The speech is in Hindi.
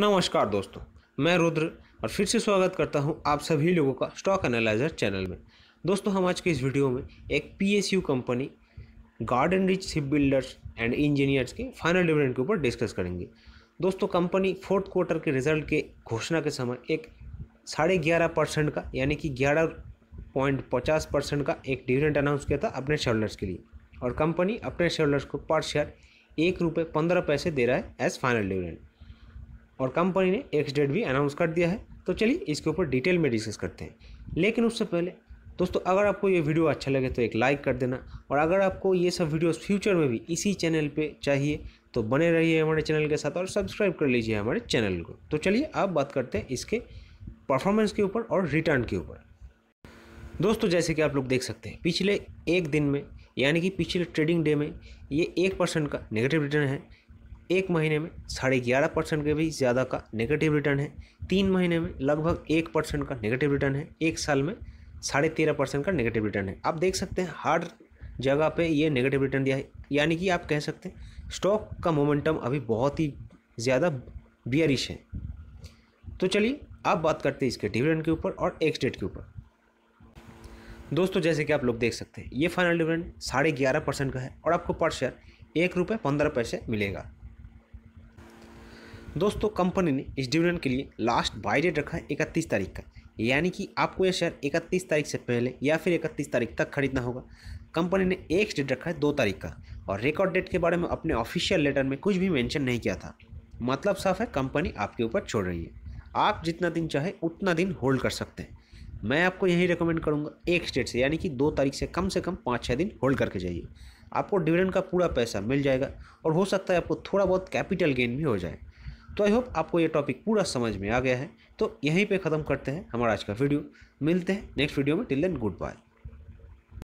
नमस्कार दोस्तों मैं रुद्र और फिर से स्वागत करता हूं आप सभी लोगों का स्टॉक एनालाइजर चैनल में दोस्तों हम आज के इस वीडियो में एक PSU company Garden Reach ship builders and engineers के फाइनल डिविडेंड के ऊपर डिस्कस करेंगे दोस्तों कंपनी फोर्थ क्वार्टर के रिजल्ट के घोषणा के समय एक साढ़े ग्यारह परसेंट का यानी कि ग्यारह पॉइंट पचास परसेंट का एक डिविडेंट अनाउंस किया था अपने शेयरलर्स के लिए और कंपनी अपने शेयरलर्स को पर शेयर एक रुपये पंद्रह पैसे दे रहा है एज फाइनल डिविडेंड और कंपनी ने एक्स डेट भी अनाउंस कर दिया है तो चलिए इसके ऊपर डिटेल में डिस्कस करते हैं लेकिन उससे पहले दोस्तों अगर आपको ये वीडियो अच्छा लगे तो एक लाइक कर देना और अगर आपको ये सब वीडियोस फ्यूचर में भी इसी चैनल पे चाहिए तो बने रहिए हमारे चैनल के साथ और सब्सक्राइब कर लीजिए हमारे चैनल को तो चलिए आप बात करते हैं इसके परफॉर्मेंस के ऊपर और रिटर्न के ऊपर दोस्तों जैसे कि आप लोग देख सकते हैं पिछले एक दिन में यानी कि पिछले ट्रेडिंग डे में ये एक परसेंट का नेगेटिव रिटर्न है एक महीने में साढ़े ग्यारह परसेंट के भी ज़्यादा का नेगेटिव रिटर्न है तीन महीने में लगभग एक परसेंट का नेगेटिव रिटर्न है एक साल में साढ़े तेरह परसेंट का नेगेटिव रिटर्न है आप देख सकते हैं हर जगह पे ये नेगेटिव रिटर्न दिया है यानी कि आप कह सकते हैं स्टॉक का मोमेंटम अभी बहुत ही ज़्यादा बियरिश है तो चलिए आप बात करते हैं इसके डिविडेंड के ऊपर और एक्स डेट के ऊपर दोस्तों जैसे कि आप लोग देख सकते हैं ये फाइनल डिविडेंड साढ़े ग्यारह परसेंट का है और आपको पर शेयर एक रुपये पंद्रह पैसे मिलेगा दोस्तों कंपनी ने इस डिविडेंड के लिए लास्ट बाई डेट रखा है इकतीस तारीख का यानी कि आपको यह शेयर इकतीस तारीख से पहले या फिर इकतीस तारीख तक खरीदना होगा कंपनी ने एक डेट रखा है दो तारीख का और रिकॉर्ड डेट के बारे में अपने ऑफिशियल लेटर में कुछ भी मैंशन नहीं किया था मतलब साफ है कंपनी आपके ऊपर छोड़ रही है आप जितना दिन चाहे उतना दिन होल्ड कर सकते हैं मैं आपको यही रिकमेंड करूँगा एक डेट से यानी कि दो तारीख से कम से कम पाँच छः दिन होल्ड करके जाइए आपको डिविडेंड का पूरा पैसा मिल जाएगा और हो सकता है आपको थोड़ा बहुत कैपिटल गेन भी हो जाए तो आई होप आपको ये टॉपिक पूरा समझ में आ गया है तो यहीं पे ख़त्म करते हैं हमारा आज का वीडियो मिलते हैं नेक्स्ट वीडियो में टिल देन गुड बाय